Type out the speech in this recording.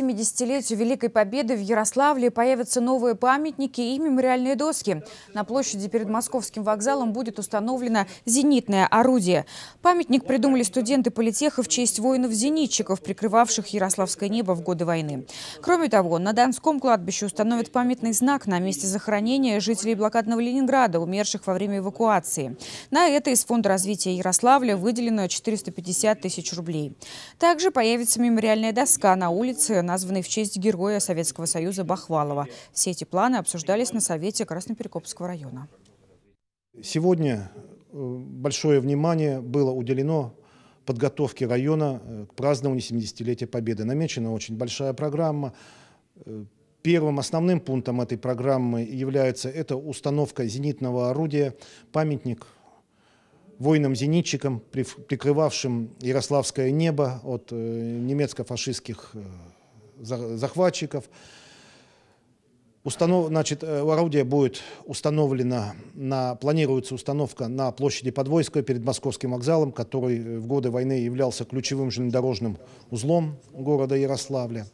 70-летию Великой Победы в Ярославле появятся новые памятники и мемориальные доски. На площади перед Московским вокзалом будет установлено зенитное орудие. Памятник придумали студенты политеха в честь воинов-зенитчиков, прикрывавших Ярославское небо в годы войны. Кроме того, на Донском кладбище установят памятный знак на месте захоронения жителей блокадного Ленинграда, умерших во время эвакуации. На это из Фонда развития Ярославля выделено 450 тысяч рублей. Также появится мемориальная доска на улице названный в честь героя Советского Союза Бахвалова. Все эти планы обсуждались на Совете Красноперекопского района. Сегодня э, большое внимание было уделено подготовке района э, к празднованию 70-летия Победы. Намечена очень большая программа. Э, первым основным пунктом этой программы является это установка зенитного орудия, памятник воинам-зенитчикам, прикрывавшим Ярославское небо от немецко-фашистских захватчиков. Установ, значит, э, орудие будет установлена, на, планируется установка на площади Подвойская перед Московским вокзалом, который в годы войны являлся ключевым железнодорожным узлом города Ярославля.